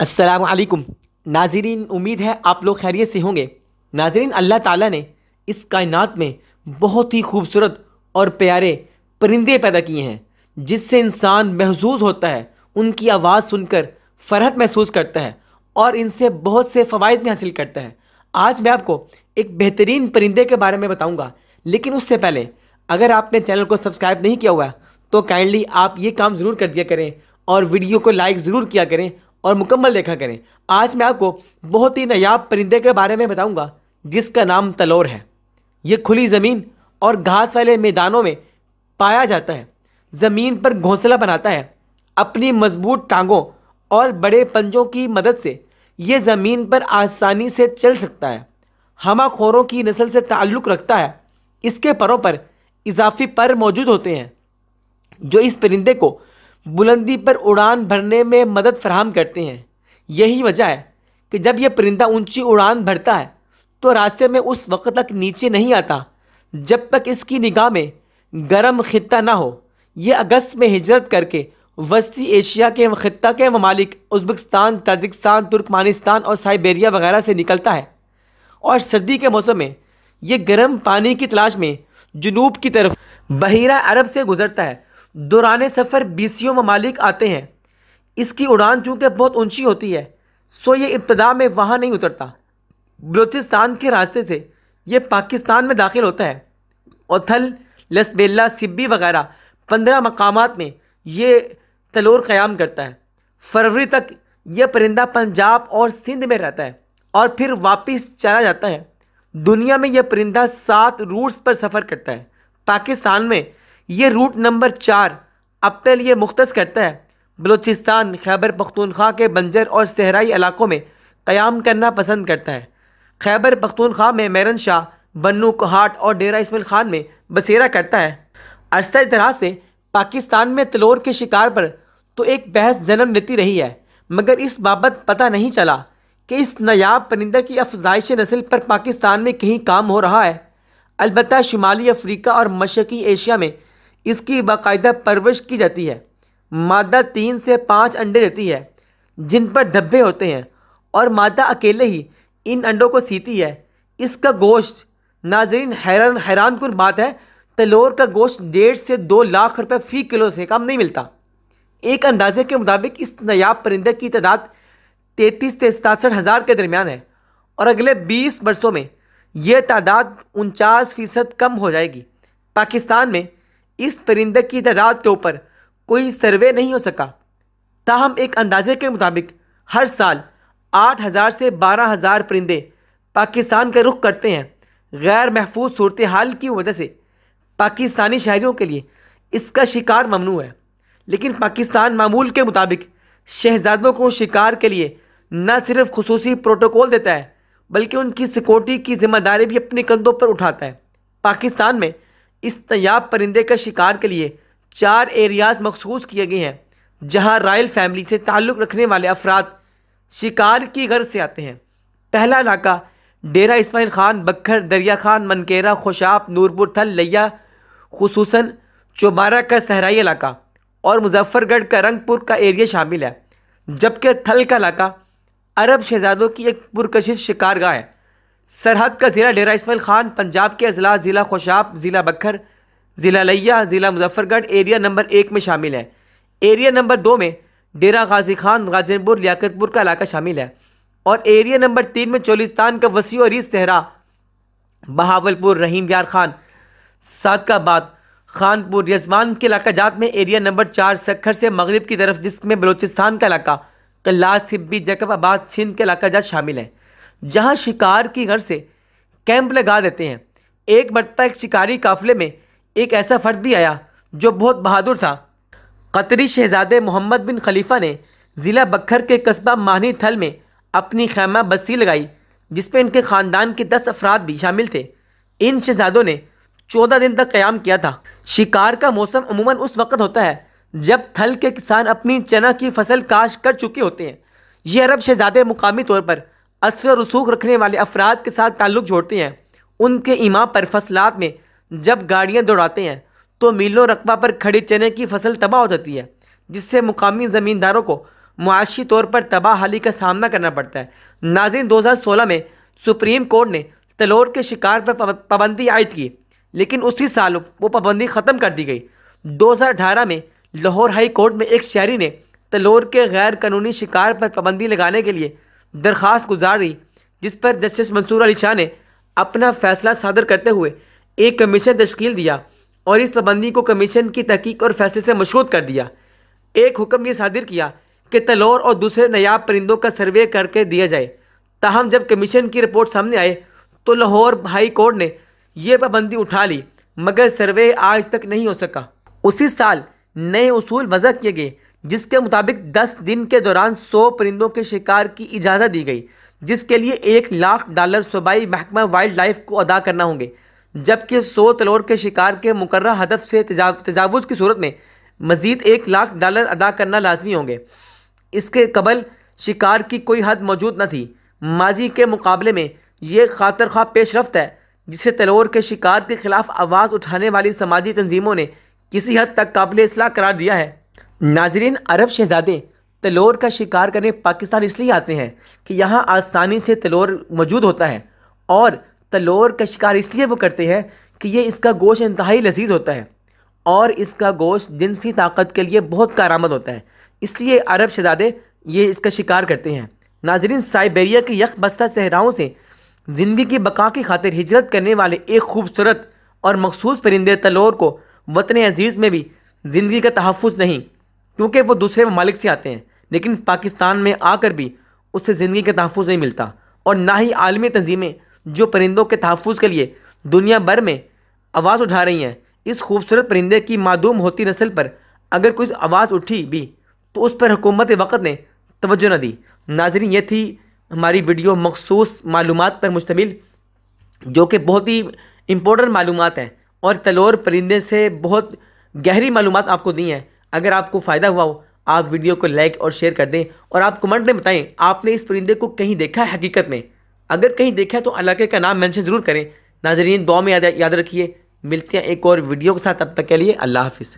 असलकुम नाजरीन उम्मीद है आप लोग खैरियत से होंगे नाजरीन अल्लाह ताला ने इस कायनात में बहुत ही खूबसूरत और प्यारे परिंदे पैदा किए हैं जिससे इंसान महजूज होता है उनकी आवाज़ सुनकर फरहत महसूस करता है और इनसे बहुत से फ़वाद भी हासिल करता है आज मैं आपको एक बेहतरीन परिंदे के बारे में बताऊँगा लेकिन उससे पहले अगर आपने चैनल को सब्सक्राइब नहीं किया हुआ तो काइंडली आप ये काम ज़रूर कर दिया करें और वीडियो को लाइक ज़रूर किया करें और मुकम्मल देखा करें आज मैं आपको बहुत ही नयाब परिंदे के बारे में बताऊंगा जिसका नाम तलोर है ये खुली ज़मीन और घास वाले मैदानों में पाया जाता है ज़मीन पर घोंसला बनाता है अपनी मजबूत टांगों और बड़े पंजों की मदद से ये ज़मीन पर आसानी से चल सकता है हमाखोरों की नस्ल से ताल्लुक़ रखता है इसके परों पर इजाफी पर मौजूद होते हैं जो इस परिंदे को बुलंदी पर उड़ान भरने में मदद फराहम करते हैं यही वजह है कि जब यह परिंदा ऊंची उड़ान भरता है तो रास्ते में उस वक्त तक नीचे नहीं आता जब तक इसकी निगाह में गर्म खत्ता ना हो यह अगस्त में हिजरत करके वस्ती एशिया के खत्ता के ममालिक उज्बेकिस्तान ताजिकस्तान तुर्कमानिस्तान और साइबेरिया वगैरह से निकलता है और सर्दी के मौसम में यह गर्म पानी की तलाश में जनूब की तरफ बहिरा अरब से गुजरता है दौरान सफ़र बीसियों ममालिक आते हैं इसकी उड़ान चूँकि बहुत ऊंची होती है सो ये इब्तदा में वहाँ नहीं उतरता बलूचिस्तान के रास्ते से ये पाकिस्तान में दाखिल होता है ओथल लसबेल्ला लसबेला सिब्बी वगैरह पंद्रह मकाम में ये तलोर क़्याम करता है फरवरी तक यह परिंदा पंजाब और सिंध में रहता है और फिर वापस चला जाता है दुनिया में यह परिंदा सात रूट्स पर सफ़र करता है पाकिस्तान में ये रूट नंबर चार अपने लिए मुख्त करता है बलूचिस्तान खैबर पख्तूनख्वा के बंजर और सहराई इलाकों में क़्याम करना पसंद करता है खैबर पख्तूनख्वा में मेरन शाह बन्नू कोहाट और डेरा इसमिल खान में बसेरा करता है अरसा तरह से पाकिस्तान में तलोर के शिकार पर तो एक बहस जन्म लेती रही है मगर इस बाबत पता नहीं चला कि इस नायाब परिंदा की अफजाइश नस्ल पर पाकिस्तान में कहीं काम हो रहा है अलबत् शुमाली अफ्रीका और मशी एशिया में इसकी बाकायदा परवरिश की जाती है मादा तीन से पाँच अंडे देती है जिन पर धब्बे होते हैं और मादा अकेले ही इन अंडों को सीती है इसका गोश्त नाजरीन हैरान हैरान कन बात है तलोर का गोश्त डेढ़ से दो लाख रुपए फ़ी किलो से कम नहीं मिलता एक अंदाजे के मुताबिक इस नायाब परिंदे की तादाद तैतीस से सतासठ हज़ार के दरमियान है और अगले बीस वर्षों में यह तादाद उनचास फ़ीसद कम हो जाएगी पाकिस्तान में इस परिंदे की तादाद के ऊपर कोई सर्वे नहीं हो सका ताहम एक अंदाजे के मुताबिक हर साल आठ हज़ार से बारह हज़ार परिंदे पाकिस्तान का रुख करते हैं गैर महफूज सूरत हाल की वजह से पाकिस्तानी शहरीों के लिए इसका शिकार ममनू है लेकिन पाकिस्तान मामूल के मुताबिक शहजादों को शिकार के लिए न सिर्फ खसूस प्रोटोकॉल देता है बल्कि उनकी सिक्योरिटी की जिम्मेदारी भी अपने कंधों पर उठाता है पाकिस्तान में इस तयाब परिंदे का शिकार के लिए चार एरियाज़ मखसूस किए गए हैं जहां रॉयल फैमिली से ताल्लुक़ रखने वाले अफराद शिकार की गर्ज से आते हैं पहला इलाका डेरा इसमाइल खान बखर दरिया खान मनकेरा खुशाब नूरपुर थल लिया खसूस चौबारा का सहराई इलाका और मुजफ्फरगढ़ का रंगपुर का एरिया शामिल है जबकि थल का इलाका अरब शहजादों की एक पुरकशिश शिकारगाह है सरहद का ज़िला डेरा इसमाइल खान पंजाब के अजला ज़िला खुशाब ज़िला बखर ज़िला लिया ज़िला मुजफ़रगढ़ एरिया नंबर एक में शामिल है एरिया नंबर दो में डेरा गाजी खान गाजनपुर लियाकतपुर का इलाका शामिल है और एरिया नंबर तीन में चोलिस्तान का वसी और ईस्ट तहरा बहावलपुर रहीम यार खान सादकाबाद खानपुर यजमान के इलाका जात में एरिया नंबर चार सखर से मगरब की तरफ जिसमें बलोचिस्तान का इलाका कल्लाद सिब्बी जकब आबाद सिंध के इलाका जात शामिल है जहां शिकार की घर से कैंप लगा देते हैं एक मरतबा एक शिकारी काफिले में एक ऐसा फर्द भी आया जो बहुत बहादुर था कतरी शहजादे मोहम्मद बिन खलीफा ने ज़िला बखर के कस्बा माहनी थल में अपनी खैमा बस्ती लगाई जिसमें इनके ख़ानदान के दस अफराद भी शामिल थे इन शहजादों ने चौदह दिन तक क़्याम किया था शिकार का मौसम अमूमन उस वक्त होता है जब थल के किसान अपनी चना की फसल काश कर चुके होते हैं ये अरब शहजादे मुकामी तौर पर असर रसूख रखने वाले अफराद के साथ ताल्लुक़ जोड़ते हैं उनके इमाम पर फसलात में जब गाड़ियाँ दौड़ाते हैं तो मीलों रकबा पर खड़ी चने की फसल तबाह हो जाती है जिससे मुकामी ज़मींदारों को मुआशी तौर पर तबाह हाली का सामना करना पड़ता है नाजिन 2016 में सुप्रीम कोर्ट ने तलोर के शिकार पर पाबंदी आयद की लेकिन उसी साल वो पाबंदी ख़त्म कर दी गई 2018 में लाहौर हाई कोर्ट में एक शहरी ने तलोर के गैर कानूनी शिकार पर पाबंदी लगाने के लिए दरख्वास्त गुजारी जिस पर जस्टिस मंसूर अली शाह ने अपना फैसला सादर करते हुए एक कमीशन तश्कील दिया और इस पाबंदी को कमीशन की तहकीक और फैसले से मशरूत कर दिया एक हुक्म ये सादिर किया कि तलोर और दूसरे नयाब परिंदों का सर्वे करके दिया जाए ताहम जब कमीशन की रिपोर्ट सामने आए तो लाहौर हाई कोर्ट ने यह पाबंदी उठा ली मगर सर्वे आज तक नहीं हो सका उसी साल नए असूल वजह किए गए जिसके मुताबिक 10 दिन के दौरान 100 परिंदों के शिकार की इजाज़त दी गई जिसके लिए एक लाख डॉलर सूबाई महकमा वाइल्ड लाइफ को अदा करना होंगे जबकि 100 तलोर के शिकार के मुकर हदफ से तजावज़ की सूरत में मज़ीद एक लाख डॉलर अदा करना लाजमी होंगे इसके कबल शिकार की कोई हद मौजूद न थी माजी के मुकाबले में ये खातर खा पेशरफ है जिसे तलोर के शिकार के खिलाफ आवाज़ उठाने वाली समाजी तंजीमों ने किसी हद तक काबिल असलाह करार दिया है नाजरीन अरब शहजादे तलोर का शिकार करने पाकिस्तान इसलिए आते हैं कि यहाँ आसानी से तलोर मौजूद होता है और तलोर का शिकार इसलिए वो करते हैं कि ये इसका गोश्त इंतहाई लजीज होता है और इसका गोश्त जिनसी ताकत के लिए बहुत कारामद होता है इसलिए अरब शहजादे ये इसका शिकार करते हैं नाजरीन साइबेरिया के यक बस्ता सहराओं से ज़िंदगी की बका की खातिर हिजरत करने वाले एक खूबसूरत और मखसूस परिंदे तलोर को वतन अजीज़ में भी ज़िंदगी का तहफ़ नहीं क्योंकि वो दूसरे ममालिक से आते हैं लेकिन पाकिस्तान में आकर भी उससे ज़िंदगी का तहफ़ नहीं मिलता और ना ही आलमी तंजीमें जो परिंदों के तहफ़ के लिए दुनिया भर में आवाज़ उठा रही हैं इस खूबसूरत परिंदे की मादूम होती नस्ल पर अगर कुछ आवाज़ उठी भी तो उस पर हुकूमत वक्त ने तोज्जो न दी नाजरीन ये थी हमारी वीडियो मखसूस मालूम पर मुश्तमिल जो कि बहुत ही इम्पोर्टेंट मालूम हैं और तलोर परिंदे से बहुत गहरी मालूम आपको दी हैं अगर आपको फ़ायदा हुआ हो आप वीडियो को लाइक और शेयर कर दें और आप कमेंट में बताएं आपने इस परिंदे को कहीं देखा है हकीकत में अगर कहीं देखा है तो इलाके का नाम मैंशन ज़रूर करें नाजरीन दुआ में याद याद रखिए मिलते हैं एक और वीडियो के साथ तब तक के लिए अल्लाह हाफिज़